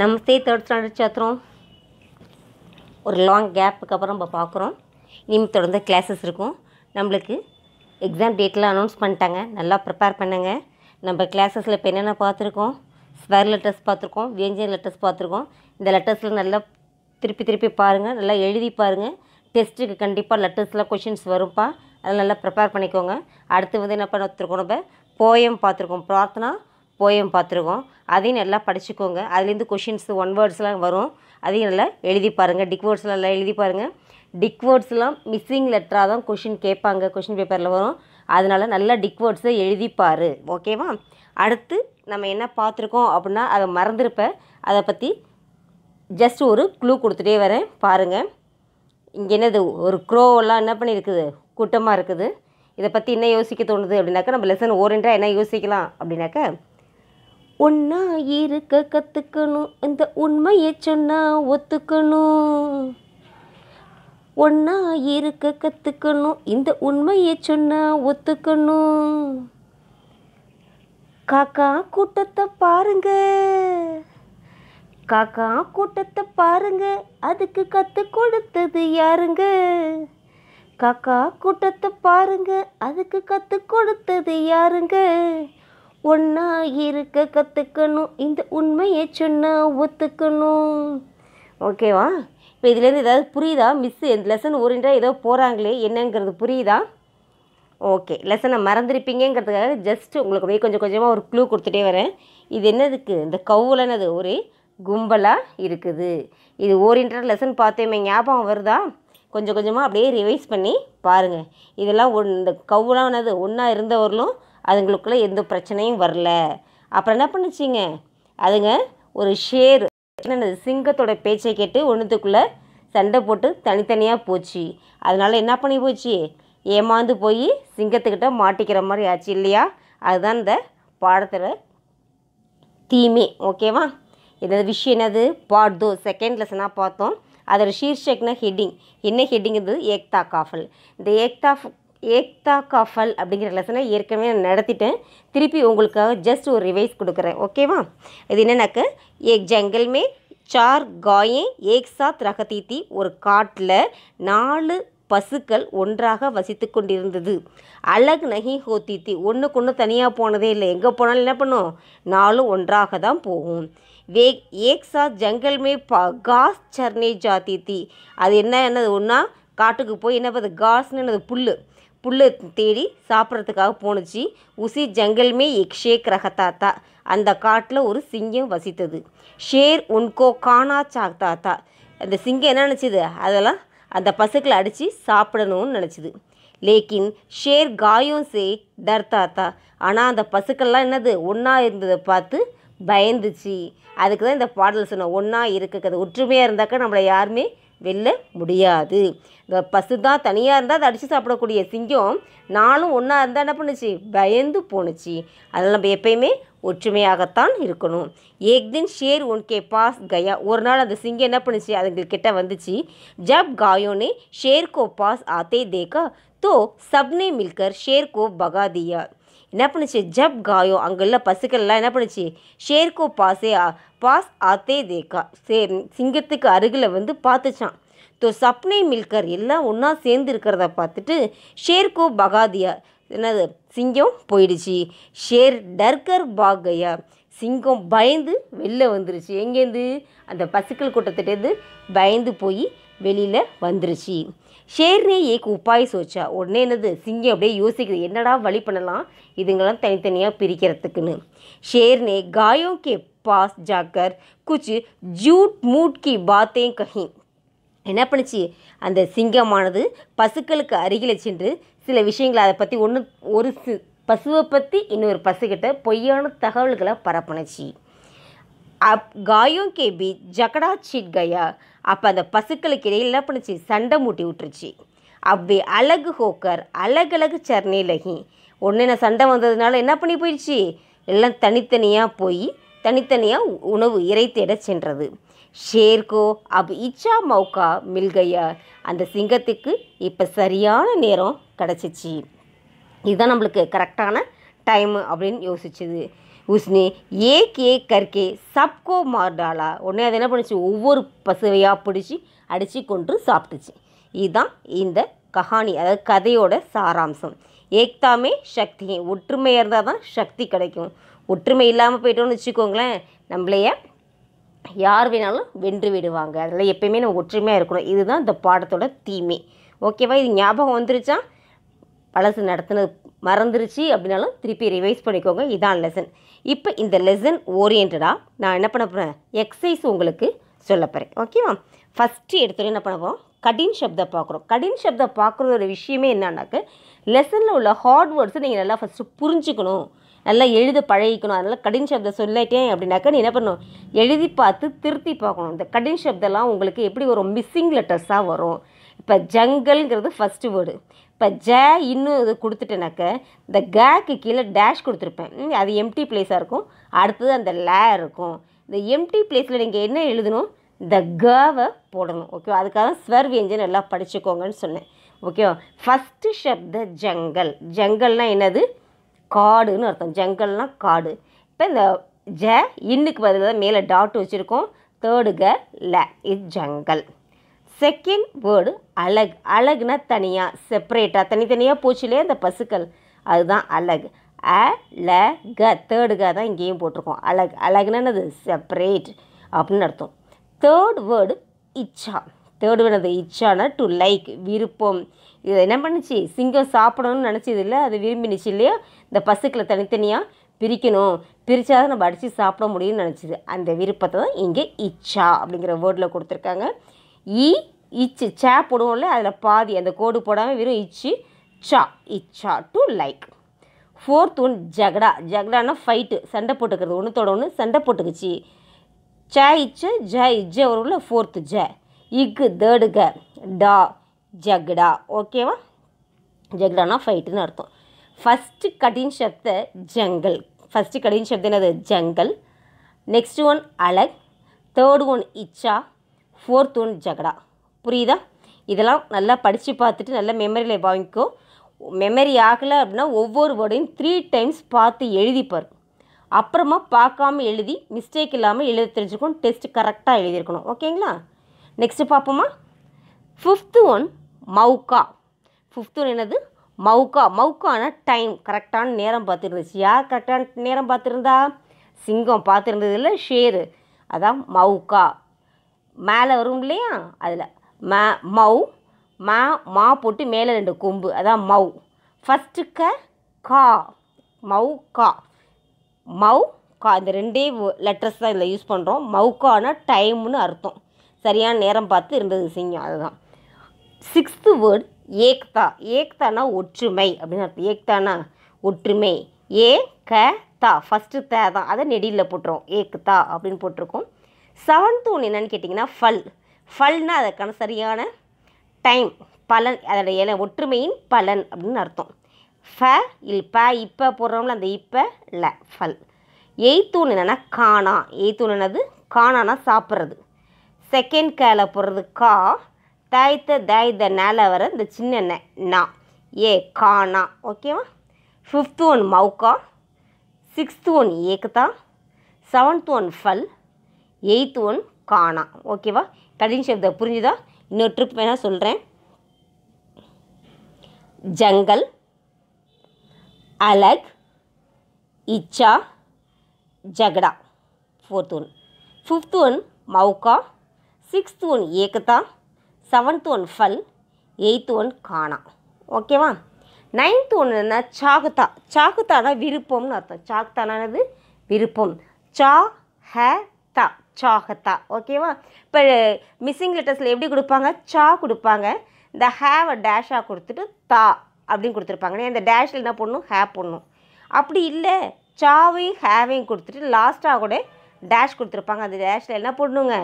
நமஸ்தே third standard சாத்திரம் ஒரு long கேப்புக்கு அப்புறம் நம்ம பார்க்குறோம் இனிமேல் தொடர்ந்து கிளாஸஸ் இருக்கும் நம்மளுக்கு எக்ஸாம் டேட்லாம் அனௌன்ஸ் பண்ணிட்டாங்க நல்லா ப்ரிப்பேர் பண்ணுங்க நம்ம கிளாஸஸில் இப்போ என்னென்ன பார்த்துருக்கோம் ஸ்வேர் லெட்டர்ஸ் பார்த்துருக்கோம் வியஞ்சன் லெட்டர்ஸ் பார்த்துருக்கோம் இந்த லெட்டர்ஸில் நல்லா திருப்பி திருப்பி பாருங்கள் நல்லா எழுதி பாருங்கள் டெஸ்ட்டுக்கு கண்டிப்பாக லெட்டர்ஸ்லாம் கொஷின்ஸ் வரும்ப்பா அதெல்லாம் நல்லா ப்ரிப்பேர் பண்ணிக்கோங்க அடுத்து வந்து என்ன பார்த்துருக்கோம் நம்ம போயம் பார்த்துருக்கோம் பிரார்த்தனா போயம் பார்த்துருக்கோம் அதையும் நல்லா படிச்சுக்கோங்க அதுலேருந்து கொஷின்ஸ் ஒன் வேர்ட்ஸ்லாம் வரும் அதையும் நல்லா எழுதி பாருங்கள் டிக் வேர்ட்ஸ்லாம் நல்லா எழுதி பாருங்கள் டிக் வேர்ட்ஸ்லாம் மிஸ்ஸிங் லெட்டராக தான் கொஷின் கேட்பாங்க கொஷின் பேப்பரில் வரும் அதனால் நல்லா டிக் வேர்ட்ஸை எழுதிப்பார் ஓகேவா அடுத்து நம்ம என்ன பார்த்துருக்கோம் அப்படின்னா அதை மறந்துருப்ப அதை பற்றி ஜஸ்ட் ஒரு க்ளூ கொடுத்துட்டே வரேன் பாருங்கள் இங்கே என்னது ஒரு க்ரோவெல்லாம் என்ன பண்ணியிருக்குது கூட்டமாக இருக்குது இதை பற்றி என்ன யோசிக்க தோணுது அப்படின்னாக்கா நம்ம லெசன் ஓரெண்டாக என்ன யோசிக்கலாம் அப்படின்னாக்க ஒன்றா இருக்க கற்றுக்கணும் இந்த உண்மையை சொன்னால் ஒத்துக்கணும் ஒன்றா இருக்க கற்றுக்கணும் இந்த உண்மையை சொன்னால் ஒத்துக்கணும் காக்கா கூட்டத்தை பாருங்க காக்கா கூட்டத்தை பாருங்க அதுக்கு கற்றுக் கொடுத்தது யாருங்க காக்கா கூட்டத்தை பாருங்க அதுக்கு கற்றுக் கொடுத்தது யாருங்க ஒன்றா இருக்க கற்றுக்கணும் இந்த உண்மையை சொன்னால் ஒத்துக்கணும் ஓகேவா இப்போ இதுலேருந்து ஏதாவது புரியுதா மிஸ்ஸு இந்த லெசன் ஓரின்றா ஏதோ போகிறாங்களே என்னங்கிறது புரியுதா ஓகே லெசனை மறந்துருப்பீங்கிறதுக்காக ஜஸ்ட் உங்களுக்கு அப்படியே கொஞ்சம் கொஞ்சமாக ஒரு க்ளூ கொடுத்துட்டே வரேன் இது என்னதுக்கு இந்த கவுலனது ஒரு கும்பலாக இருக்குது இது ஓரின்டர் லெசன் பார்த்தேமே ஞாபகம் வருதா கொஞ்சம் கொஞ்சமாக அப்படியே ரிவைஸ் பண்ணி பாருங்கள் இதெல்லாம் ஒன் இந்த கவுலானது ஒன்றா இருந்தவர்களும் அதுங்களுக்குள்ளே எந்த பிரச்சனையும் வரல அப்புறம் என்ன பண்ணிச்சிங்க அதுங்க ஒரு ஷேர் என்னென்னது சிங்கத்தோட பேச்சை கேட்டு ஒன்றுத்துக்குள்ளே சண்டை போட்டு தனித்தனியாக போச்சு அதனால் என்ன பண்ணி போச்சு ஏமாந்து போய் சிங்கத்துக்கிட்ட மாட்டிக்கிற மாதிரி ஆச்சு இல்லையா அதுதான் இந்த பாடத்தில் தீமே ஓகேவா என்னது விஷயம் என்னது பார்ட் டூ செகண்ட் லெசனாக பார்த்தோம் அதோடய ஷீர்ஷக்னா ஹெட்டிங் என்ன ஹெட்டிங் இருந்தது ஏக்தா காஃபல் இந்த ஏக்தா ஏக்தா காஃபல் அப்படிங்கிற லெசனை ஏற்கனவே நான் நடத்திட்டேன் திருப்பி உங்களுக்காக ஜஸ்ட் ஒரு ரிவைஸ் கொடுக்குறேன் ஓகேவா இது என்னென்னாக்க ஏக் ஜங்கல் மே சார் காயே ஏக் சாத் ரகதீத்தி ஒரு காட்டில் நாலு பசுக்கள் ஒன்றாக வசித்து கொண்டிருந்தது அழகு நகி ஹோத்தித்தி ஒன்றுக்கு ஒன்று தனியாக போனதே இல்லை எங்கே போனாலும் என்ன பண்ணும் நாலும் ஒன்றாக தான் போகும் வே ஏக் சாத் ஜங்கல் மே பா காஸ் சர்னே ஜாத்தித்தி அது என்ன என்னது ஒன்றா காட்டுக்கு போய் என்ன பார்த்து காஸ்ன்னு என்னது புல் புல்லு தேடி சாப்பிட்றதுக்காக போணுச்சு உசி ஜங்கல்மே எக் ஷேக் ரகத்தாத்தா அந்த காட்டில் ஒரு சிங்கம் வசித்தது ஷேர் உன்கோ காணா சாக்தாத்தா அந்த சிங்கம் என்ன நினச்சிது அதெல்லாம் அந்த பசுக்களை அடித்து சாப்பிடணும்னு நினச்சிது லேக்கின் ஷேர் காயும் சே டர்தாத்தா ஆனால் அந்த பசுக்கள்லாம் என்னது ஒன்றா இருந்ததை பார்த்து பயந்துச்சு அதுக்கு தான் இந்த பாடல் சொன்னோம் ஒன்றா இருக்குது ஒற்றுமையாக இருந்தாக்கா நம்மளை யாருமே வெல்ல முடியாது இந்த பசு தான் தனியாக இருந்தால் அதை அடித்து சாப்பிடக்கூடிய சிங்கம் நானும் ஒன்றா இருந்தால் என்ன பண்ணுச்சு பயந்து போணுச்சு அதில் நம்ம எப்பயுமே ஒற்றுமையாகத்தான் இருக்கணும் ஏக் தின் ஷேர் உன்கே பாஸ் கயா ஒரு நாள் அந்த சிங்கம் என்ன பண்ணுச்சு அதுங்கக்கிட்ட வந்துச்சு ஜப் காயோனே ஷேர் கோ பாஸ் ஆத்தே தேக்கா தோ சப்னே மில்கர் ஷேர் கோ பகாதியா என்ன பண்ணுச்சு ஜப் காயோ அங்குள்ள பசுக்கள்லாம் என்ன பண்ணுச்சு ஷேர்கோ பாசே பாஸ் ஆத்தே தேக்கா சே சிங்கத்துக்கு அருகில் வந்து பார்த்துச்சான் தோ சப்னே மில்கர் எல்லாம் ஒன்றா சேர்ந்து இருக்கிறத பார்த்துட்டு ஷேர்கோ பகாதியா என்னது சிங்கம் போயிடுச்சு ஷேர் டர்கர் பாகையா சிங்கம் பயந்து வெளில வந்துருச்சு எங்கேருந்து அந்த பசுக்கள் கூட்டத்திட்டேருந்து பயந்து போய் வெளியில் வந்துருச்சு ஷேர்னே ஏக்கு உப்பாய் சோச்சா உடனே என்னது சிங்கம் அப்படியே யோசிக்குது என்னடா வழி பண்ணலாம் இதுங்களாம் தனித்தனியாக பிரிக்கிறதுக்குன்னு ஷேர்னே காயோ கே பாஸ் ஜாக்கர் குச்சு ஜூட் மூட் கி பாத்தையும் கஹி என்ன பண்ணுச்சு அந்த சிங்கமானது பசுக்களுக்கு அருகில் சென்று சில விஷயங்களை அதை பற்றி ஒன்று ஒரு பசுவை பற்றி இன்னொரு பசுக்கிட்ட பொய்யான தகவல்களை பரப்புனுச்சு அப் காயும் கேபி ஜகடா சீட் கயா அப்போ அந்த பசுக்களுக்கு இடையில் என்ன பண்ணுச்சு சண்டை மூட்டி விட்டுருச்சு அவ்வே அழகு ஹோக்கர் அழகழகு சர்ணி லகி ஒன்று சண்டை வந்ததுனால என்ன பண்ணி போயிடுச்சு எல்லாம் தனித்தனியாக போய் தனித்தனியாக உணவு இறை தேட சென்றது ஷேர்கோ அப் இச்சா மௌக்கா மில்கையா அந்த சிங்கத்துக்கு இப்போ சரியான நேரம் கிடச்சிச்சு இதுதான் நம்மளுக்கு கரெக்டான டைமு அப்படின்னு யோசிச்சுது உஸ்னே ஏ கே கற்கே சப்கோ மார்டாலா உடனே அது என்ன பண்ணுச்சு ஒவ்வொரு பசுவையாக பிடிச்சி அடித்து கொன்று சாப்பிட்டுச்சு இதுதான் இந்த கஹானி அதாவது கதையோட சாராம்சம் ஏக்தாமே சக்தி ஒற்றுமையாக இருந்தால் தான் சக்தி கிடைக்கும் ஒற்றுமை இல்லாமல் போயிட்டோம்னு வச்சுக்கோங்களேன் நம்மளைய யார் வேணாலும் வென்று விடுவாங்க அதனால் எப்பயுமே நம்ம ஒற்றுமையாக இருக்கணும் இதுதான் இந்த பாடத்தோட தீமை ஓகேவா இது ஞாபகம் வந்துருச்சா பழசு நடத்தினது மறந்துருச்சு அப்படின்னாலும் திருப்பி ரிவைஸ் பண்ணிக்கோங்க இதான் லெசன் இப்போ இந்த லெசன் ஓரியன்டாக நான் என்ன பண்ண போகிறேன் எக்ஸசைஸ் உங்களுக்கு சொல்ல போகிறேன் ஓகேவா ஃபஸ்ட்டு எடுத்துகிட்டு என்ன பண்ண போகிறோம் கடின் சப்த பார்க்குறோம் கடின் சப்தை பார்க்குறதோட விஷயமே என்னன்னாக்க லெசனில் உள்ள ஹார்ட் வேர்ட்ஸை நீங்கள் நல்லா ஃபஸ்ட்டு புரிஞ்சுக்கணும் நல்லா எழுத பழகிக்கணும் அதனால் கடின் சப்தம் சொல்லிட்டேன் அப்படின்னாக்கா நீ என்ன பண்ணணும் எழுதி பார்த்து திருத்தி பார்க்கணும் இந்த கடின் சப்தெல்லாம் உங்களுக்கு எப்படி வரும் மிஸ்ஸிங் லெட்டர்ஸாக வரும் இப்போ ஜங்கல்ங்கிறது ஃபஸ்ட்டு வேர்டு இப்போ ஜ இன்னும் இது கொடுத்துட்டேனாக்க இந்த கேக்கு கீழே டேஷ் கொடுத்துருப்பேன் அது எம்டி பிளேஸாக இருக்கும் அடுத்தது அந்த லே இருக்கும் இந்த எம்டி பிளேஸில் நீங்கள் என்ன எழுதணும் இந்த கவை போடணும் ஓகே அதுக்காக ஸ்வர் எஞ்சன் நல்லா படிச்சுக்கோங்கன்னு சொன்னேன் ஓகேவா ஃபஸ்ட்டு சப்த ஜங்கல் ஜங்கல்னால் என்னது காடுன்னு அர்த்தம் ஜங்கல்னால் காடு இப்போ இந்த ஜ இன்னுக்கு பதிலாக மேலே டாட் வச்சுருக்கோம் தேர்டு க ல இது ஜங்கல் செகண்ட் வேர்டு அழகு அழகுனா தனியாக செப்பரேட்டாக தனித்தனியாக போச்சுலே அந்த பசுக்கள் அதுதான் அழகு க தேர்டு க தான் இங்கேயும் போட்டிருக்கோம் அழகு அது செப்பரேட் அப்படின்னு அர்த்தம் தேர்ட் வேர்டு இச்சா தேர்டு வேர்டு அது இச்சானா டு லைக் விருப்பம் இது என்ன பண்ணுச்சு சிங்கம் சாப்பிடணும்னு நினச்சது இல்லை அது விரும்பினுச்சு இல்லையா இந்த பசுக்களை தனித்தனியாக பிரிக்கணும் பிரித்தா தான் நம்ம அடித்து சாப்பிட முடியும்னு நினச்சிது அந்த விருப்பத்தை தான் இங்கே இச்சா அப்படிங்கிற வேர்டில் கொடுத்துருக்காங்க இ இச்சு சே போடுவோம்ல அதில் பாதி அந்த கோடு போடாமல் வெறும் இச்சு சா இச்சா டு லைக் ஃபோர்த் ஒன் ஜகடா ஜகடானா ஃபைட்டு சண்டை போட்டுக்கிறது ஒன்றுத்தோட ஒன்று சண்டை போட்டுக்குச்சு சே இச்சு ஜ இஜ உள்ள ஃபோர்த்து ஜ இக்கு தேர்டு க டா ஜகடா ஓகேவா ஜகடானா ஃபைட்டுன்னு அர்த்தம் ஃபஸ்ட்டு கடின் சப்த ஜங்கல் ஃபஸ்ட்டு கடின் சப்த என்னது ஜங்கல் நெக்ஸ்ட் ஒன் அலக் தேர்ட் ஒன் இச்சா ஃபோர்த் ஒன் ஜகடா புரியுதா இதெல்லாம் நல்லா படித்து பார்த்துட்டு நல்லா மெமரியில் வாங்கிக்கோ மெமரி ஆகலை அப்படின்னா ஒவ்வொரு வேர்டையும் த்ரீ டைம்ஸ் பார்த்து எழுதிப்பார் அப்புறமா பார்க்காம எழுதி மிஸ்டேக் இல்லாமல் எழுத தெரிஞ்சுக்கணும் டெஸ்ட் கரெக்டாக எழுதியிருக்கணும் ஓகேங்களா நெக்ஸ்ட்டு பார்ப்போமா ஃபிஃப்த்து ஒன் மவுக்கா ஃபிஃப்த்து ஒன் என்னது மவுக்கா மவுக்கான டைம் கரெக்டான நேரம் பார்த்துருந்துச்சு யார் கரெக்டான நேரம் பார்த்துருந்தா சிங்கம் பார்த்துருந்ததில்ல ஷேரு அதான் மவுக்கா மேலே வரும் இல்லையா அதில் ம மௌ மா மா போட்டு மேலே ரெண்டு கொம்பு அதான் மௌ ஃபஸ்ட்டு க கா மௌ கா மௌ கா இந்த ரெண்டே லெட்டர்ஸ் தான் இதில் யூஸ் பண்ணுறோம் மௌக்கானா டைம்னு அர்த்தம் சரியான நேரம் பார்த்து இருந்தது செய்யும் அதுதான் சிக்ஸ்த்து வேர்ட் ஏக்தா ஏக்தானா ஒற்றுமை அப்படின்னு அர்த்தம் ஏக்தானா ஒற்றுமை ஏ க தா ஃபஸ்ட்டு த தான் அதை நெடியில் போட்டுருவோம் ஏக்தா அப்படின்னு போட்டிருக்கோம் செவன்த்து ஒன்று என்னென்னு கேட்டிங்கன்னா ஃபல் ஃபல்னால் அதற்கான சரியான டைம் பலன் அதோடைய ஒற்றுமையின் பலன் அப்படின்னு அர்த்தம் ஃப இல் ப இப்போ போடுறோம்ல அந்த இப்போ ல ஃபல் எய்த்தூன் என்னென்னா காணா எய்த்தூன் என்னது காணானா சாப்பிட்றது செகண்ட் கேல போடுறது கா தாய்த்த தாய்த்த நேல வர இந்த சின்ன நா ஏ காணா ஓகேவா ஃபிஃப்த் ஒன் மவுக்கா சிக்ஸ்த் ஒன் ஏக்தா செவன்த் ஒன் ஃபல் எயித் ஒன் காணா ஓகேவா கட்டிங் ஷேப் புரிஞ்சுதா இன்னொரு ட்ரிப் வேணால் சொல்கிறேன் ஜங்கல் அலக் இச்சா ஜகடா ஃபோர்த் ஒன் ஃபிஃப்த் ஒன் மவுகா சிக்ஸ்த் ஒன் ஏகதா செவன்த் ஒன் ஃபல் எயித் ஒன் கானா ஓகேவா நைன்த் ஒன் என்ன சாகுதா சாகுத்தானா விருப்பம்னு அர்த்தம் சாகுத்தானது விருப்பம் சா ஹ தா சாகத்தா ஓகேவா இப்போ மிஸ்ஸிங் லெட்டர்ஸில் எப்படி கொடுப்பாங்க சா கொடுப்பாங்க இந்த ஹேவை டேஷாக கொடுத்துட்டு தா அப்படின்னு கொடுத்துருப்பாங்க இந்த டேஷில் என்ன பண்ணணும் ஹே பண்ணும் அப்படி இல்லை சாவையும் ஹேவையும் கொடுத்துட்டு லாஸ்ட்டாக கூட டேஷ் கொடுத்துருப்பாங்க அந்த டேஷில் என்ன போடணுங்க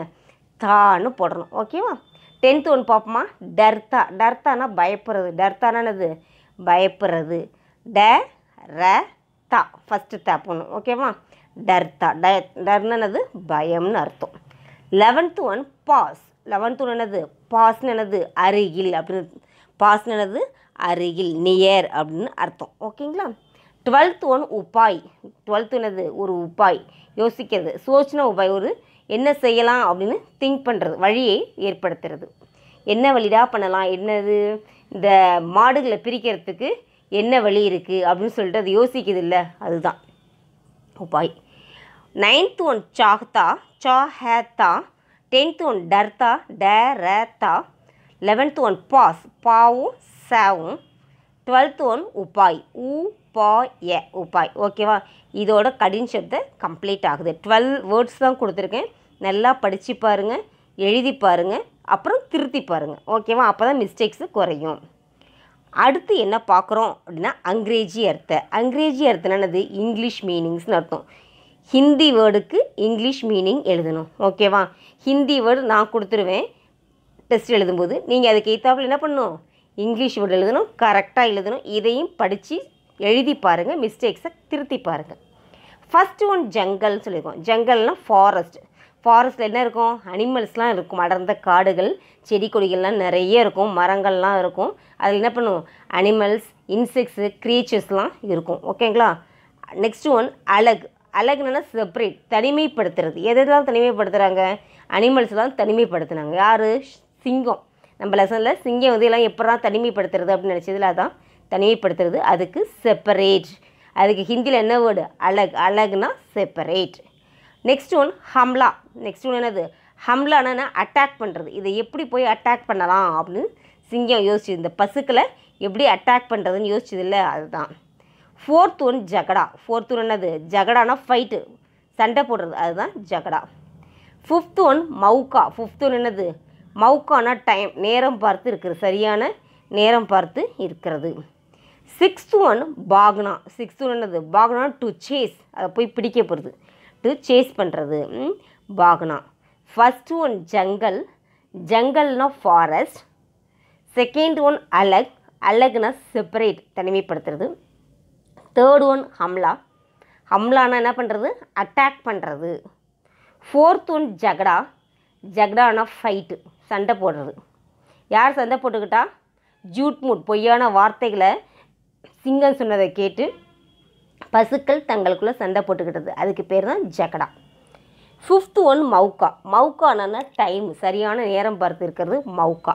தான்னு போடணும் ஓகேவா டென்த்து ஒன்று பார்ப்போமா டர்த்தா டர்த்தானா பயப்படுறது டர்த்தானது பயப்படுறது ட ர தா ஃபஸ்ட்டு தா போடணும் ஓகேவா டர்த்தா டர்னது டர்னு என்னது பயம்னு அர்த்தம் லெவன்த்து ஒன் பாஸ் லெவன்த்து ஒன் என்னது பாஸ் என்னது அருகில் அப்படின்னு பாஸ் என்னது அருகில் நியர் அப்படின்னு அர்த்தம் ஓகேங்களா டுவெல்த்து ஒன் உப்பாய் டுவெல்த்து என்னது ஒரு உப்பாய் யோசிக்கிறது சோச்சனை உபாய் ஒரு என்ன செய்யலாம் அப்படின்னு திங்க் பண்ணுறது வழியை ஏற்படுத்துறது என்ன வழிடா பண்ணலாம் என்னது இந்த மாடுகளை பிரிக்கிறதுக்கு என்ன வழி இருக்குது அப்படின்னு சொல்லிட்டு அது யோசிக்குது இல்லை அதுதான் உபாய் நைன்த் ஒன் சாஹ்தா சா ஹேத்தா டென்த் ஒன் டர்தா ட ரேத்தா லெவன்த் ஒன் பாஸ் பாவும் சாவும் டுவெல்த் ஒன் உபாய் உ பா எ உபாய் ஓகேவா இதோட கடின் சப்த கம்ப்ளீட் ஆகுது டுவெல் வேர்ட்ஸ் தான் கொடுத்துருக்கேன் நல்லா படித்து பாருங்கள் எழுதி பாருங்கள் அப்புறம் திருத்தி பாருங்கள் ஓகேவா அப்போ தான் மிஸ்டேக்ஸு குறையும் அடுத்து என்ன பார்க்குறோம் அப்படின்னா அங்கிரேஜி அர்த்த அங்கிரேஜி அர்த்தம் என்னது இங்கிலீஷ் மீனிங்ஸ்னு அர்த்தம் ஹிந்தி வேர்டுக்கு இங்கிலீஷ் மீனிங் எழுதணும் ஓகேவா ஹிந்தி வேர்டு நான் கொடுத்துருவேன் டெஸ்ட் எழுதும்போது நீங்கள் அதுக்கு ஏற்றாப்புல என்ன பண்ணணும் இங்கிலீஷ் வேர்டு எழுதணும் கரெக்டாக எழுதணும் இதையும் படித்து எழுதி பாருங்கள் மிஸ்டேக்ஸை திருத்தி பாருங்கள் ஃபஸ்ட்டு ஒன் ஜங்கல்னு சொல்லியிருக்கோம் ஜங்கல்னால் ஃபாரஸ்ட் ஃபாரஸ்ட்டில் என்ன இருக்கும் அனிமல்ஸ்லாம் இருக்கும் அடர்ந்த காடுகள் செடி கொடிகள்லாம் நிறைய இருக்கும் மரங்கள்லாம் இருக்கும் அதில் என்ன பண்ணுவோம் அனிமல்ஸ் இன்செக்ட்ஸு க்ரியேச்சர்ஸ்லாம் இருக்கும் ஓகேங்களா நெக்ஸ்ட் ஒன் அழகு அழகுனா செப்ரேட் தனிமைப்படுத்துறது எதெல்லாம் தனிமைப்படுத்துகிறாங்க அனிமல்ஸ் தான் தனிமைப்படுத்துனாங்க யார் சிங்கம் நம்ம லெசனில் சிங்கம் வந்து எல்லாம் எப்படா தனிமைப்படுத்துறது அப்படின்னு நினச்சதில் அதான் தனிமைப்படுத்துறது அதுக்கு செப்பரேட் அதுக்கு ஹிந்தியில் என்ன வேர்டு அழகு அழகுனா செப்பரேட் நெக்ஸ்ட் ஒன் ஹம்லா நெக்ஸ்ட் ஒன் என்னது ஹம்லானா அட்டாக் பண்ணுறது இதை எப்படி போய் அட்டாக் பண்ணலாம் அப்படின்னு சிங்கம் யோசிச்சு இந்த பசுக்களை எப்படி அட்டாக் பண்ணுறதுன்னு யோசிச்சது இல்லை அதுதான் ஃபோர்த் ஒன் ஜகடா ஃபோர்த் ஒன் என்னது ஜகடானா ஃபைட்டு சண்டை போடுறது அதுதான் ஜகடா ஃபிஃப்த் ஒன் மவுக்கா ஃபிஃப்த் ஒன் என்னது மவுக்கானா டைம் நேரம் பார்த்து இருக்கிறது சரியான நேரம் பார்த்து இருக்கிறது சிக்ஸ்த் ஒன் பாக்னா சிக்ஸ்த் ஒன் என்னது பாக்னா டு சேஸ் அதை போய் பிடிக்க போகிறது டு சேஸ் பண்ணுறது பாக்னா ஃபஸ்ட் ஒன் ஜங்கல் ஜங்கல்னா ஃபாரஸ்ட் செகண்ட் ஒன் அலக் அலகுனா செப்பரேட் தனிமைப்படுத்துறது தேர்ட் ஒன் ஹம்லா ஹம்லானா என்ன பண்ணுறது அட்டாக் பண்ணுறது ஃபோர்த் ஒன் ஜகடா ஜகடானா ஃபைட்டு சண்டை போடுறது யார் சண்டை போட்டுக்கிட்டா மூட் பொய்யான வார்த்தைகளை சிங்கம் சொன்னதை கேட்டு பசுக்கள் தங்களுக்குள்ளே சண்டை போட்டுக்கிட்டது அதுக்கு பேர் தான் ஜகடா ஃபிஃப்த் ஒன் மவுக்கா மவுக்கானா டைம் சரியான நேரம் பார்த்து இருக்கிறது மவுக்கா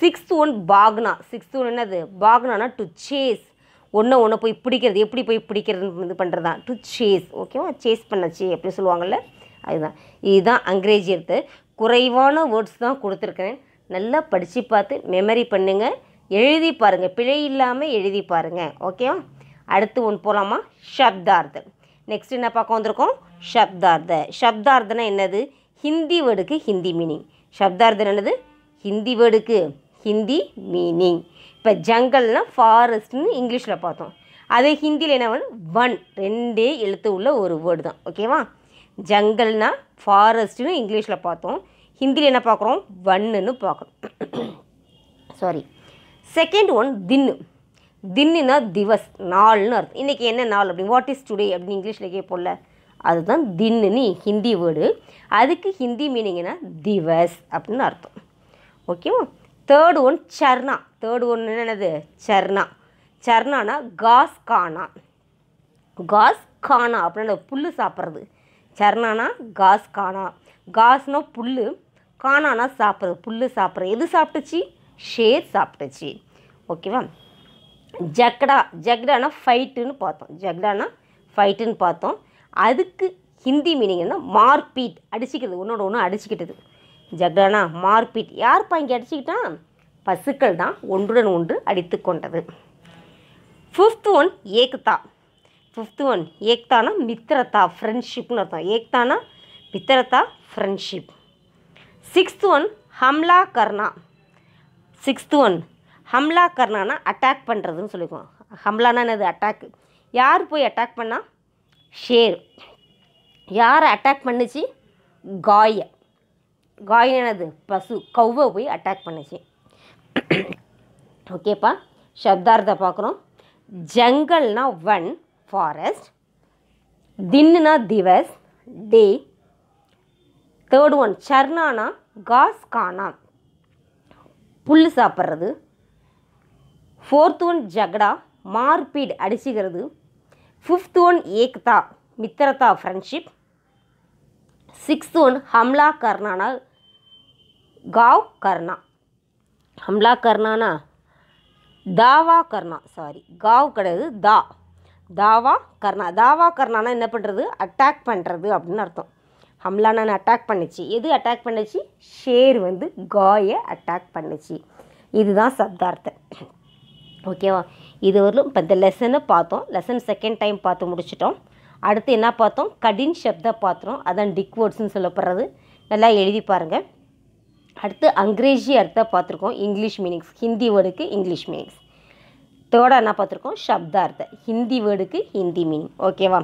சிக்ஸ்த் ஒன் பாக்னா சிக்ஸ்த் ஒன் என்னது பாக்னானா டு சேஸ் ஒன்றை ஒன்று போய் பிடிக்கிறது எப்படி போய் பிடிக்கிறது இது பண்ணுறது தான் டு சேஸ் ஓகேவா சேஸ் பண்ணச்சு அப்படி சொல்லுவாங்கள்ல அதுதான் இதுதான் அங்கிரேஜி எடுத்து குறைவான வேர்ட்ஸ் தான் கொடுத்துருக்குறேன் நல்லா படித்து பார்த்து மெமரி பண்ணுங்கள் எழுதி பாருங்கள் பிழை இல்லாமல் எழுதி பாருங்கள் ஓகேவா அடுத்து ஒன்று போகலாமா ஷப்தார்த்து நெக்ஸ்ட் என்ன பார்க்க வந்திருக்கோம் ஷப்தார்த்த ஷப்தார்த்தனா என்னது ஹிந்தி வேர்டுக்கு ஹிந்தி மீனிங் ஷப்தார்த்தன் என்னது ஹிந்தி வேர்டுக்கு ஹிந்தி மீனிங் இப்போ ஜங்கல்னால் ஃபாரஸ்ட்னு இங்கிலீஷில் பார்த்தோம் அதே ஹிந்தியில் என்ன வேணும் வன் ரெண்டே எழுத்து உள்ள ஒரு வேர்டு தான் ஓகேவா ஜங்கல்னா ஃபாரஸ்ட்னு இங்கிலீஷில் பார்த்தோம் ஹிந்தியில் என்ன பார்க்குறோம் வன்னுன்னு பார்க்குறோம் சாரி செகண்ட் ஒன் தின்னு தின்னுனா திவஸ் நாள்னு அர்த்தம் இன்றைக்கி என்ன நாள் அப்படி வாட் இஸ் டுடே அப்படின்னு இங்கிலீஷில் கேட்போம்ல அதுதான் தின்னுன்னு ஹிந்தி வேர்டு அதுக்கு ஹிந்தி மீனிங்னா திவஸ் அப்படின்னு அர்த்தம் ஓகேவா தேர்ட் ஒன் சர்னா தேர்டு ஒன்று என்னது சர்னா சர்னானா காஸ் கானா காஸ் கானா அப்படின்னா புல் சாப்பிட்றது சர்னானா காஸ் கானா காஸ்னா புல் கானானா சாப்பிட்றது புல் சாப்பிட்றது எது சாப்பிட்டுச்சு ஷேர் சாப்பிட்டுச்சு ஓகேவா ஜக்டா ஜக்டானா ஃபைட்டுன்னு பார்த்தோம் ஜக்டானா ஃபைட்டுன்னு பார்த்தோம் அதுக்கு ஹிந்தி மீனிங் என்ன மார்பீட் அடிச்சுக்கிறது ஒன்றோட ஒன்று அடிச்சுக்கிட்டது ஜக்டானா மார்பீட் யார் இங்கே அடிச்சுக்கிட்டான் பசுக்கள் தான் ஒன்றுடன் ஒன்று அடித்து கொண்டது ஃபிஃப்த் ஒன் ஏக்தா ஃபிஃப்த் ஒன் ஏக்தானா மித்திரத்தா ஃப்ரெண்ட்ஷிப்னு அர்த்தம் ஏக்தானா மித்திரத்தா ஃப்ரெண்ட்ஷிப் சிக்ஸ்த் ஒன் ஹம்லா கர்ணா சிக்ஸ்த் ஒன் ஹம்லா கர்ணானா அட்டாக் பண்ணுறதுன்னு சொல்லிக்குவோம் ஹம்லானா என்னது அட்டாக் யார் போய் அட்டாக் பண்ணால் ஷேர் யாரை அட்டாக் பண்ணுச்சு காய காயினது பசு கௌவை போய் அட்டாக் பண்ணுச்சு ஓகேப்பா சப்தார்த்தை பார்க்குறோம் ஜங்கல்னா வன் ஃபாரஸ்ட் தின்னுனா திவஸ் டே தேர்ட் ஒன் சர்னானா காஸ் கானா புல் சாப்பிட்றது ஃபோர்த் ஒன் ஜகடா மார்பீட் அடிச்சுக்கிறது ஃபிஃப்த் ஒன் ஏக்தா மித்திரதா ஃப்ரெண்ட்ஷிப் சிக்ஸ்த் ஒன் ஹம்லா கர்னானா காவ் கர்ணா ஹம்லா கர்னானா தாவா கர்ணா சாரி காவ் கிடையாது தா தாவா கர்ணா தாவா கர்ணானா என்ன பண்ணுறது அட்டாக் பண்ணுறது அப்படின்னு அர்த்தம் ஹம்லானான அட்டாக் பண்ணுச்சு எது அட்டாக் பண்ணுச்சு ஷேர் வந்து காயை அட்டாக் பண்ணுச்சு இதுதான் சப்தார்த்தம் ஓகேவா இது வரலும் இப்போ இந்த லெசனை பார்த்தோம் லெசன் செகண்ட் டைம் பார்த்து முடிச்சிட்டோம் அடுத்து என்ன பார்த்தோம் கடின் சப்தம் பார்த்தோம் அதான் டிக் வேர்ட்ஸ்னு சொல்லப்படுறது நல்லா எழுதி பாருங்கள் அடுத்து அங்கிரேஜி அர்த்தம் பார்த்துருக்கோம் இங்கிலீஷ் மீனிங்ஸ் ஹிந்தி வேர்டுக்கு இங்கிலீஷ் மீனிங்ஸ் தேர்டாக என்ன பார்த்துருக்கோம் சப்தார்த்தம் ஹிந்தி வேர்டுக்கு ஹிந்தி மீனிங் ஓகேவா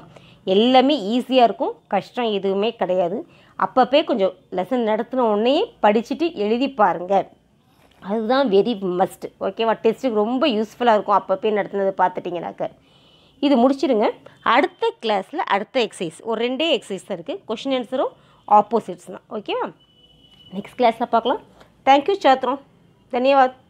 எல்லாமே ஈஸியாக இருக்கும் கஷ்டம் எதுவுமே கிடையாது அப்பப்போ கொஞ்சம் லெசன் நடத்தின உடனே படிச்சுட்டு எழுதி பாருங்கள் அதுதான் வெரி மஸ்ட் ஓகேவா டெஸ்ட்டுக்கு ரொம்ப யூஸ்ஃபுல்லாக இருக்கும் அப்பப்போ நடத்தினது பார்த்துட்டிங்கனாக்க இது முடிச்சிடுங்க அடுத்த கிளாஸில் அடுத்த எக்ஸசைஸ் ஒரு ரெண்டே எக்ஸசைஸ் தான் இருக்குது கொஷின் ஆன்சரும் ஆப்போசிட்ஸ் தான் ஓகேவா நெக்ஸ்ட் கிளாஸில் பார்க்கலாம் தேங்க்யூ சாத்திரம் தன்யவாத்